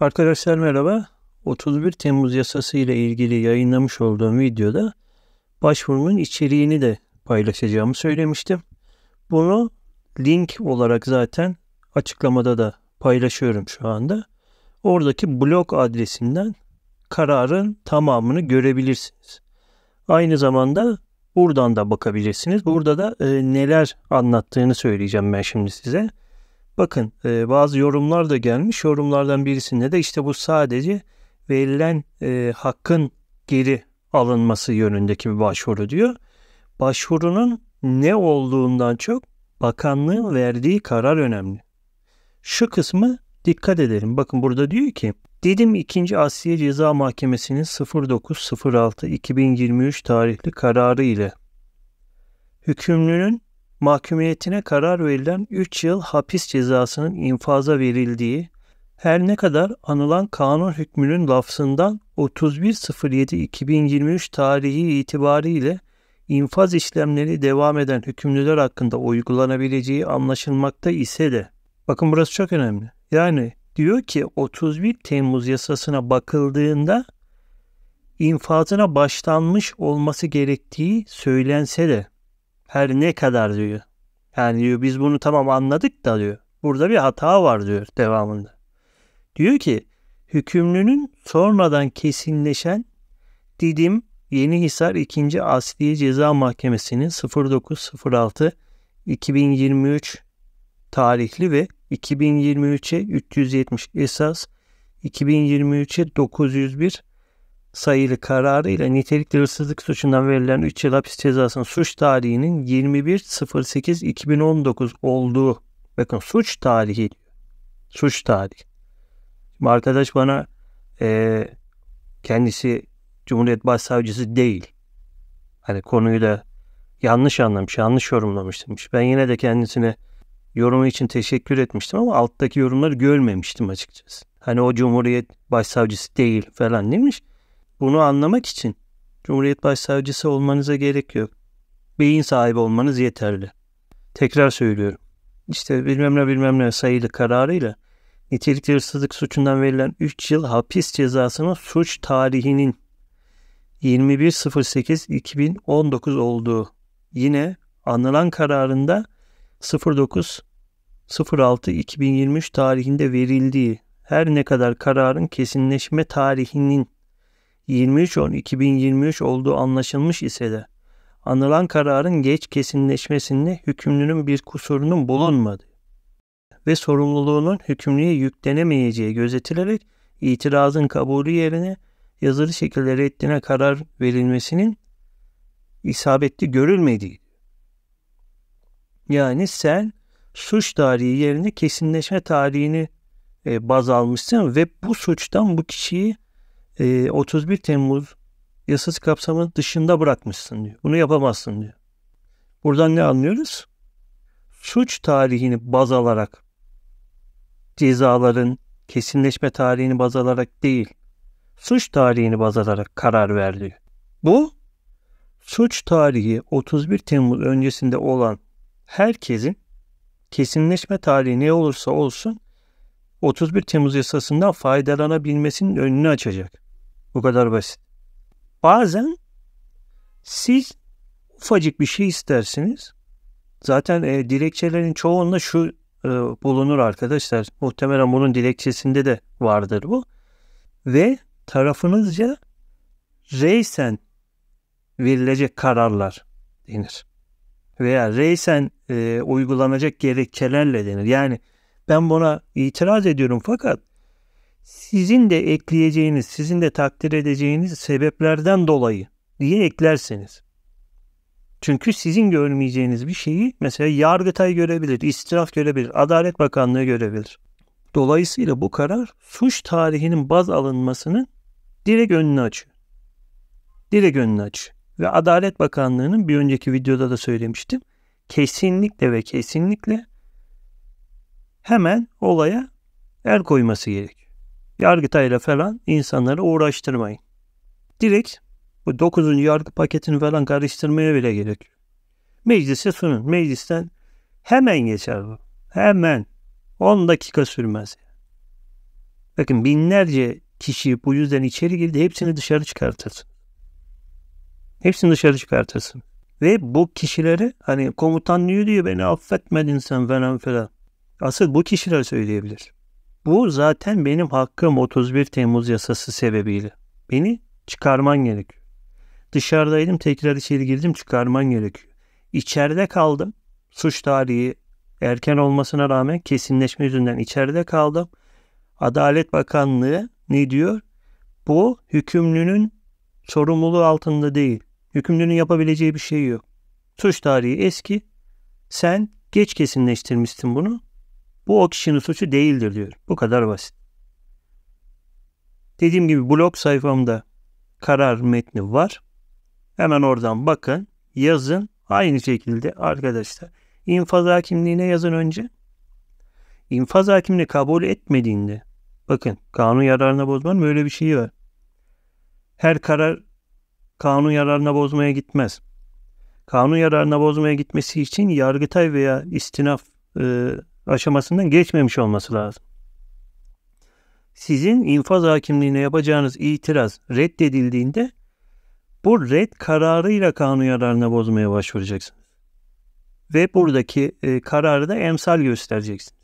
Arkadaşlar merhaba. 31 Temmuz yasası ile ilgili yayınlamış olduğum videoda başvurumun içeriğini de paylaşacağımı söylemiştim. Bunu link olarak zaten açıklamada da paylaşıyorum şu anda. Oradaki blog adresinden kararın tamamını görebilirsiniz. Aynı zamanda buradan da bakabilirsiniz. Burada da e, neler anlattığını söyleyeceğim ben şimdi size. Bakın e, bazı yorumlar da gelmiş. Yorumlardan birisinde de işte bu sadece verilen e, hakkın geri alınması yönündeki bir başvuru diyor. Başvurunun ne olduğundan çok bakanlığın verdiği karar önemli. Şu kısmı dikkat edelim. Bakın burada diyor ki Didim 2. Asya Ceza Mahkemesi'nin 09.06.2023 tarihli kararı ile hükümlünün mahkumiyetine karar verilen 3 yıl hapis cezasının infaza verildiği, her ne kadar anılan kanun hükmünün lafzından 31.07.2023 tarihi itibariyle infaz işlemleri devam eden hükümlüler hakkında uygulanabileceği anlaşılmakta ise de, bakın burası çok önemli. Yani diyor ki 31 Temmuz yasasına bakıldığında infazına başlanmış olması gerektiği söylense de her ne kadar diyor. Yani diyor biz bunu tamam anladık da diyor. Burada bir hata var diyor devamında. Diyor ki hükümlünün sonradan kesinleşen Didim Yeni Hisar 2. Asliye Ceza Mahkemesi'nin 0906 2023 tarihli ve 2023'e 370 esas 2023'e 901 sayılı kararıyla nitelikli hırsızlık suçundan verilen 3 yıl hapis cezasının suç tarihinin 21.08.2019 olduğu bakın suç tarihi suç tarihi. Şimdi arkadaş bana e, kendisi Cumhuriyet Başsavcısı değil. Hani konuyu da yanlış anlamış, yanlış yorumlamış demiş. Ben yine de kendisine yorumu için teşekkür etmiştim ama alttaki yorumları görmemiştim açıkçası. Hani o Cumhuriyet Başsavcısı değil falan demiş. Bunu anlamak için Cumhuriyet Başsavcısı olmanıza gerek yok. Beyin sahibi olmanız yeterli. Tekrar söylüyorum. İşte bilmem ne bilmem ne sayılı kararıyla nitelikli hırsızlık suçundan verilen 3 yıl hapis cezasının suç tarihinin 21.08.2019 olduğu yine anılan kararında 09.06.2023 tarihinde verildiği her ne kadar kararın kesinleşme tarihinin 23.10.2023 olduğu anlaşılmış ise de anılan kararın geç kesinleşmesinde hükümlünün bir kusurunun bulunmadığı ve sorumluluğunun hükümlüye yüklenemeyeceği gözetilerek itirazın kabulü yerine yazılı şekilde reddine karar verilmesinin isabetli görülmediği. Yani sen suç tarihi yerine kesinleşme tarihini e, baz almışsın ve bu suçtan bu kişiyi e, ee, 31 Temmuz yasası kapsamının dışında bırakmışsın diyor. Bunu yapamazsın diyor. Buradan ne anlıyoruz? Suç tarihini baz alarak cezaların kesinleşme tarihini baz alarak değil, suç tarihini baz alarak karar verdi. Bu suç tarihi 31 Temmuz öncesinde olan herkesin kesinleşme tarihi ne olursa olsun 31 Temmuz yasasından faydalanabilmesinin önünü açacak. Bu kadar basit. Bazen siz ufacık bir şey istersiniz. Zaten e, dilekçelerin çoğunda şu e, bulunur arkadaşlar. Muhtemelen bunun dilekçesinde de vardır bu. Ve tarafınızca reysen verilecek kararlar denir. Veya reysen e, uygulanacak gerekçelerle denir. Yani ben buna itiraz ediyorum fakat sizin de ekleyeceğiniz, sizin de takdir edeceğiniz sebeplerden dolayı diye eklerseniz. Çünkü sizin görmeyeceğiniz bir şeyi mesela Yargıtay görebilir, İstinaf görebilir, Adalet Bakanlığı görebilir. Dolayısıyla bu karar suç tarihinin baz alınmasının direkt önünü açıyor. Direkt önünü açıyor. Ve Adalet Bakanlığı'nın bir önceki videoda da söylemiştim. Kesinlikle ve kesinlikle hemen olaya el koyması gerekiyor yargıtayla falan insanları uğraştırmayın. Direkt bu 9. yargı paketini falan karıştırmaya bile gerek Meclise sunun. Meclisten hemen geçer bu. Hemen. 10 dakika sürmez. Bakın binlerce kişi bu yüzden içeri girdi. Hepsini dışarı çıkartırsın. Hepsini dışarı çıkartırsın. Ve bu kişileri hani komutan diyor diyor beni affetmedin sen falan filan. Asıl bu kişiler söyleyebilir. Bu zaten benim hakkım 31 Temmuz yasası sebebiyle. Beni çıkarman gerekiyor. Dışarıdaydım tekrar içeri girdim çıkarman gerekiyor. İçeride kaldım. Suç tarihi erken olmasına rağmen kesinleşme yüzünden içeride kaldım. Adalet Bakanlığı ne diyor? Bu hükümlünün sorumluluğu altında değil. Hükümlünün yapabileceği bir şey yok. Suç tarihi eski. Sen geç kesinleştirmiştin bunu. Bu o kişinin suçu değildir diyor. Bu kadar basit. Dediğim gibi blog sayfamda karar metni var. Hemen oradan bakın, yazın. Aynı şekilde arkadaşlar infaz hakimliğine yazın önce. İnfaz hakimliği kabul etmediğinde bakın kanun yararına bozmanın böyle bir şeyi var. Her karar kanun yararına bozmaya gitmez. Kanun yararına bozmaya gitmesi için Yargıtay veya istinaf e, aşamasından geçmemiş olması lazım. Sizin infaz hakimliğine yapacağınız itiraz reddedildiğinde bu red kararıyla kanun yararına bozmaya başvuracaksınız. Ve buradaki e, kararı da emsal göstereceksiniz.